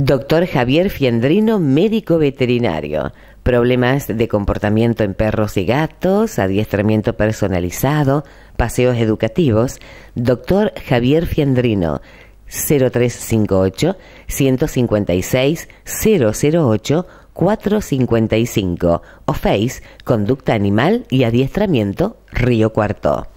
Doctor Javier Fiendrino, médico veterinario. Problemas de comportamiento en perros y gatos, adiestramiento personalizado, paseos educativos. Doctor Javier Fiendrino, 0358 156 008 455 o Conducta Animal y Adiestramiento Río Cuarto.